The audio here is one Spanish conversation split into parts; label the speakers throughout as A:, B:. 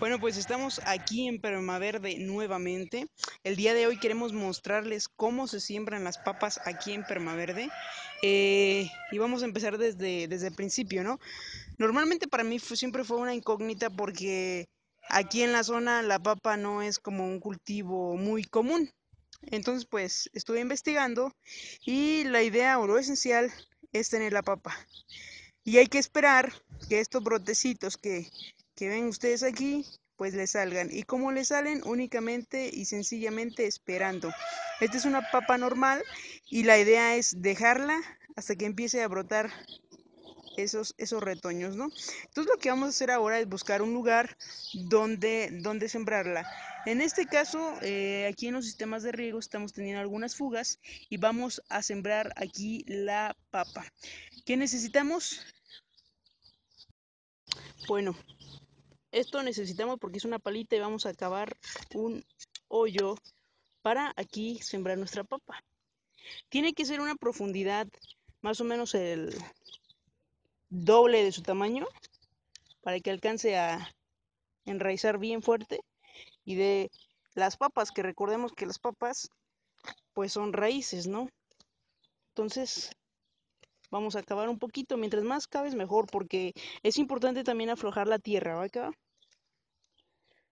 A: Bueno, pues estamos aquí en Permaverde nuevamente. El día de hoy queremos mostrarles cómo se siembran las papas aquí en Permaverde. Eh, y vamos a empezar desde, desde el principio, ¿no? Normalmente para mí siempre fue una incógnita porque aquí en la zona la papa no es como un cultivo muy común. Entonces, pues estuve investigando y la idea o lo esencial es tener la papa. Y hay que esperar que estos brotecitos que que ven ustedes aquí, pues le salgan. ¿Y cómo le salen? Únicamente y sencillamente esperando. Esta es una papa normal y la idea es dejarla hasta que empiece a brotar esos, esos retoños, ¿no? Entonces lo que vamos a hacer ahora es buscar un lugar donde, donde sembrarla. En este caso, eh, aquí en los sistemas de riego estamos teniendo algunas fugas y vamos a sembrar aquí la papa. ¿Qué necesitamos? Bueno, esto necesitamos porque es una palita y vamos a acabar un hoyo para aquí sembrar nuestra papa. Tiene que ser una profundidad más o menos el doble de su tamaño para que alcance a enraizar bien fuerte y de las papas, que recordemos que las papas pues son raíces, ¿no? Entonces Vamos a acabar un poquito, mientras más cabes mejor, porque es importante también aflojar la tierra, ¿va acá?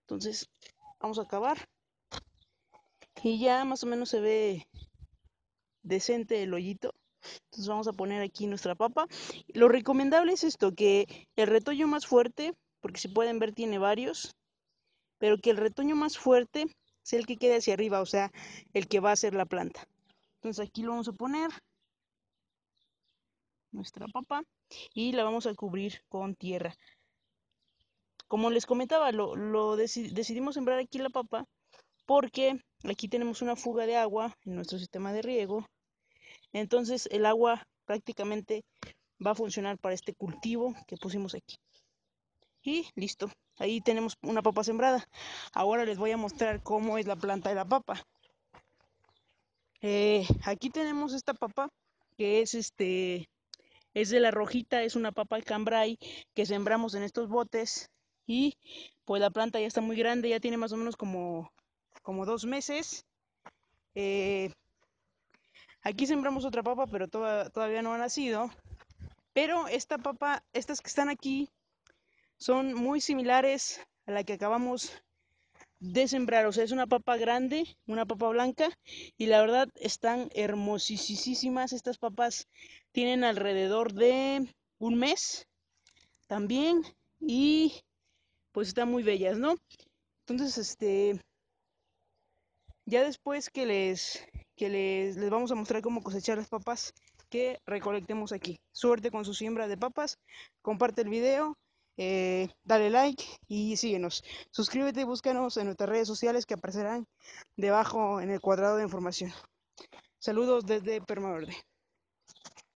A: Entonces, vamos a acabar Y ya más o menos se ve decente el hoyito. Entonces vamos a poner aquí nuestra papa. Lo recomendable es esto, que el retoño más fuerte, porque si pueden ver tiene varios, pero que el retoño más fuerte sea el que quede hacia arriba, o sea, el que va a ser la planta. Entonces aquí lo vamos a poner nuestra papa y la vamos a cubrir con tierra. Como les comentaba, lo, decidimos sembrar aquí la papa porque aquí tenemos una fuga de agua en nuestro sistema de riego. Entonces el agua prácticamente va a funcionar para este cultivo que pusimos aquí. Y listo, ahí tenemos una papa sembrada. Ahora les voy a mostrar cómo es la planta de la papa. Eh, aquí tenemos esta papa que es este es de la rojita, es una papa cambray que sembramos en estos botes y pues la planta ya está muy grande, ya tiene más o menos como, como dos meses. Eh, aquí sembramos otra papa, pero todavía no ha nacido. Pero esta papa, estas que están aquí, son muy similares a la que acabamos de sembrar. O sea, es una papa grande, una papa blanca. Y la verdad están hermosísimas. Estas papas tienen alrededor de un mes también. Y pues están muy bellas, ¿no? Entonces, este... Ya después que les, que les, les vamos a mostrar cómo cosechar las papas que recolectemos aquí. Suerte con su siembra de papas. Comparte el video. Eh, dale like y síguenos. Suscríbete y búscanos en nuestras redes sociales que aparecerán debajo en el cuadrado de información. Saludos desde Permaverde.